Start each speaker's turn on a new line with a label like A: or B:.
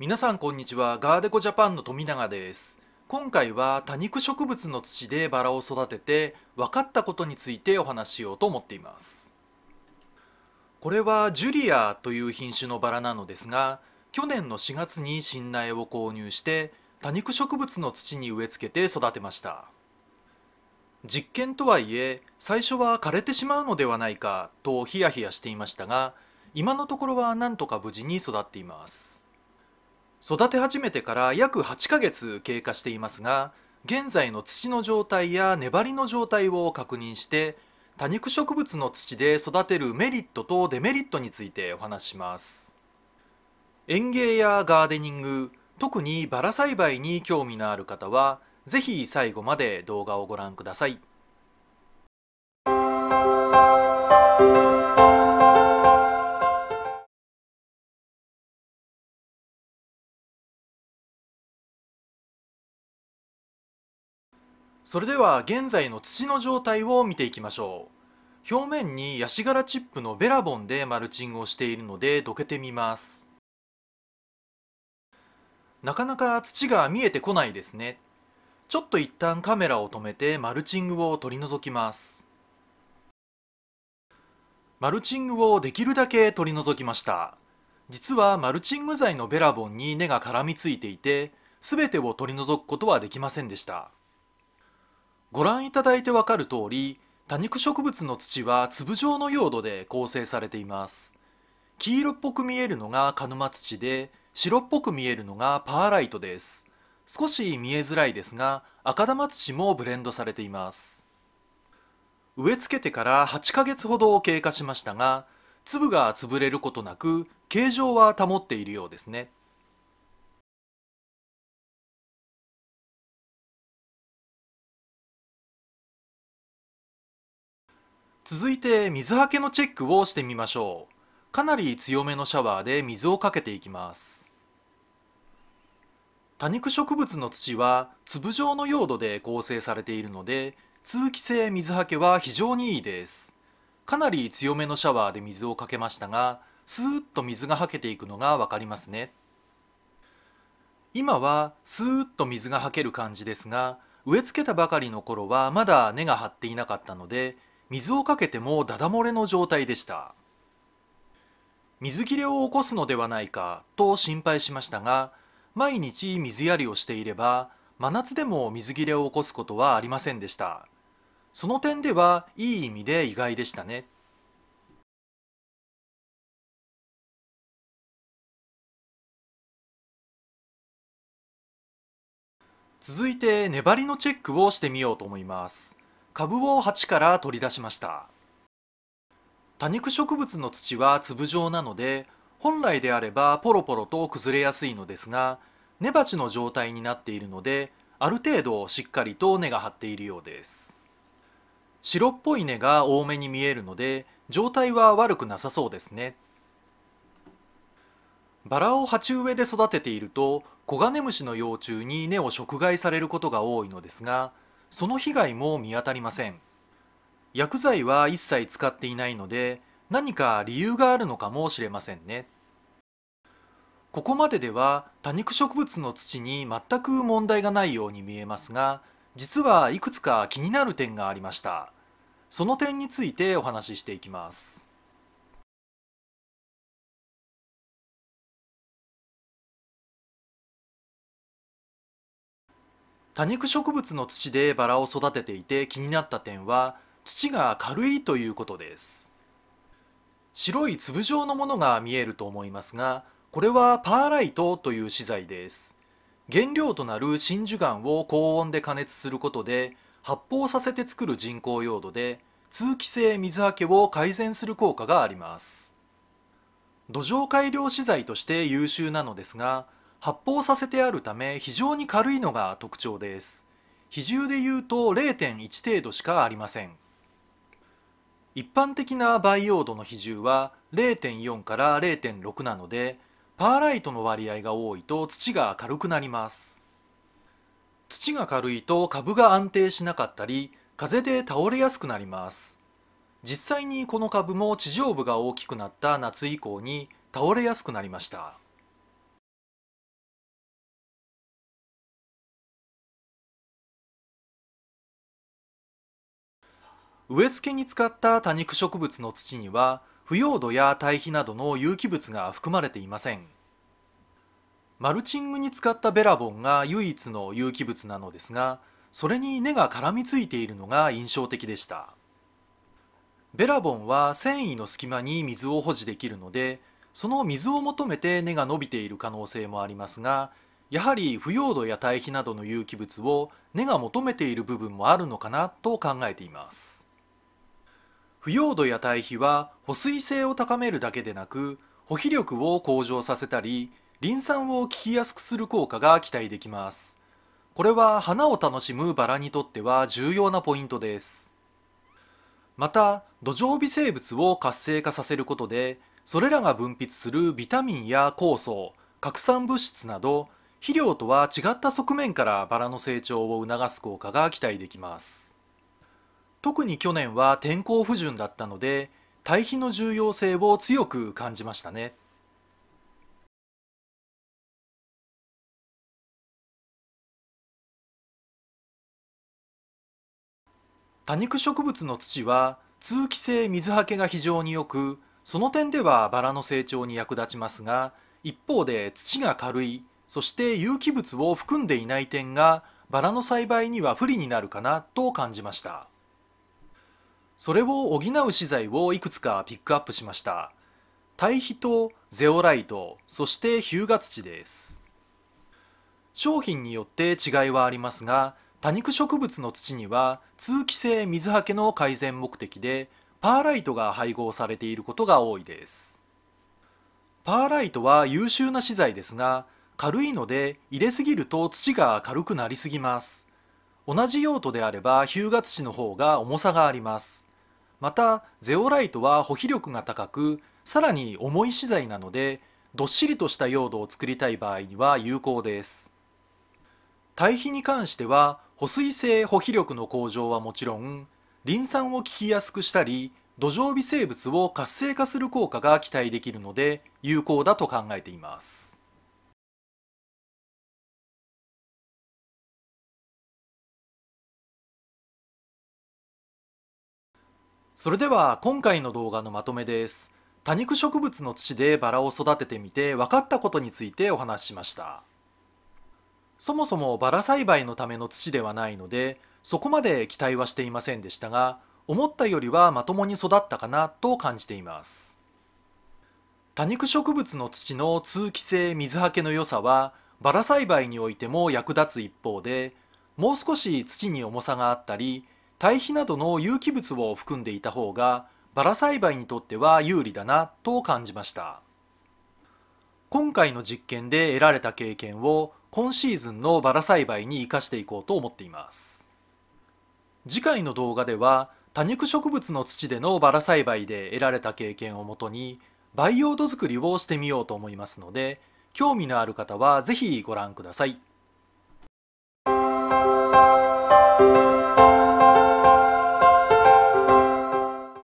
A: 皆さんこんにちはガーデコジャパンの富永です今回は多肉植物の土でバラを育てて分かったことについてお話ししようと思っていますこれはジュリアという品種のバラなのですが去年の4月に新苗を購入して多肉植物の土に植え付けて育てました実験とはいえ最初は枯れてしまうのではないかとヒヤヒヤしていましたが今のところはなんとか無事に育っています育て始めてから約8ヶ月経過していますが現在の土の状態や粘りの状態を確認して多肉植物の土で育てるメリットとデメリットについてお話します園芸やガーデニング特にバラ栽培に興味のある方は是非最後まで動画をご覧くださいそれでは現在の土の状態を見ていきましょう表面にヤシ殻チップのベラボンでマルチングをしているのでどけてみますなかなか土が見えてこないですねちょっと一旦カメラを止めてマルチングを取り除きますマルチングをできるだけ取り除きました実はマルチング剤のベラボンに根が絡みついていて全てを取り除くことはできませんでしたご覧いただいてわかる通り多肉植物の土は粒状の用土で構成されています黄色っぽく見えるのが鹿沼土で白っぽく見えるのがパーライトです少し見えづらいですが赤玉土もブレンドされています植え付けてから8ヶ月ほどを経過しましたが粒が潰れることなく形状は保っているようですね続いて水はけのチェックをしてみましょうかなり強めのシャワーで水をかけていきます多肉植物の土は粒状の用土で構成されているので通気性水はけは非常にいいですかなり強めのシャワーで水をかけましたがスーッと水がはけていくのが分かりますね今はスーッと水がはける感じですが植え付けたばかりの頃はまだ根が張っていなかったので水をかけてもダダ漏れの状態でした水切れを起こすのではないかと心配しましたが毎日水やりをしていれば真夏でも水切れを起こすことはありませんでしたその点ではいい意味で意外でしたね続いて粘りのチェックをしてみようと思います株を鉢から取り出しました多肉植物の土は粒状なので本来であればポロポロと崩れやすいのですが根鉢の状態になっているのである程度しっかりと根が張っているようです白っぽい根が多めに見えるので状態は悪くなさそうですねバラを鉢植えで育てているとコガネムシの幼虫に根を食害されることが多いのですがその被害も見当たりません薬剤は一切使っていないので何か理由があるのかもしれませんねここまででは多肉植物の土に全く問題がないように見えますが実はいくつか気になる点がありましたその点についてお話ししていきます多肉植物の土でバラを育てていて気になった点は土が軽いということです白い粒状のものが見えると思いますがこれはパーライトという資材です原料となる真珠岩を高温で加熱することで発泡させて作る人工用土で通気性水はけを改善する効果があります土壌改良資材として優秀なのですが発泡させてあるため非常に軽いのが特徴です比重で言うと0.1程度しかありません一般的な培養土の比重は0.4から0.6なのでパーライトの割合が多いと土が軽くなります土が軽いと株が安定しなかったり風で倒れやすくなります実際にこの株も地上部が大きくなった夏以降に倒れやすくなりました植え付けに使った多肉植物の土には腐葉土や堆肥などの有機物が含まれていませんマルチングに使ったベラボンが唯一の有機物なのですがそれに根が絡みついているのが印象的でしたベラボンは繊維の隙間に水を保持できるのでその水を求めて根が伸びている可能性もありますがやはり腐葉土や堆肥などの有機物を根が求めている部分もあるのかなと考えています腐葉土や堆肥は保水性を高めるだけでなく保肥力を向上させたりリン酸を効きやすくする効果が期待できますこれは花を楽しむバラにとっては重要なポイントですまた土壌微生物を活性化させることでそれらが分泌するビタミンや酵素核酸物質など肥料とは違った側面からバラの成長を促す効果が期待できます特に去年は天候不順だったので対比の重要性を強く感じましたね。多肉植物の土は通気性水はけが非常によくその点ではバラの成長に役立ちますが一方で土が軽いそして有機物を含んでいない点がバラの栽培には不利になるかなと感じました。それを補う資材をいくつかピックアップしました堆肥とゼオライトそしてヒュガ土です商品によって違いはありますが多肉植物の土には通気性水はけの改善目的でパーライトが配合されていることが多いですパーライトは優秀な資材ですが軽いので入れすぎると土が軽くなりすぎます同じ用途であればヒューガ土の方が重さがありますまたゼオライトは保肥力が高くさらに重い資材なのでどっしりとした用土を作りたい場合には有効です堆肥に関しては保水性保肥力の向上はもちろんリン酸を効きやすくしたり土壌微生物を活性化する効果が期待できるので有効だと考えていますそれでは今回の動画のまとめです多肉植物の土でバラを育ててみて分かったことについてお話ししましたそもそもバラ栽培のための土ではないのでそこまで期待はしていませんでしたが思ったよりはまともに育ったかなと感じています多肉植物の土の通気性水はけの良さはバラ栽培においても役立つ一方でもう少し土に重さがあったり堆肥などの有機物を含んでいた方がバラ栽培にとっては有利だなと感じました今回の実験で得られた経験を今シーズンのバラ栽培に生かしていこうと思っています次回の動画では多肉植物の土でのバラ栽培で得られた経験をもとに培養土作りをしてみようと思いますので興味のある方は是非ご覧ください。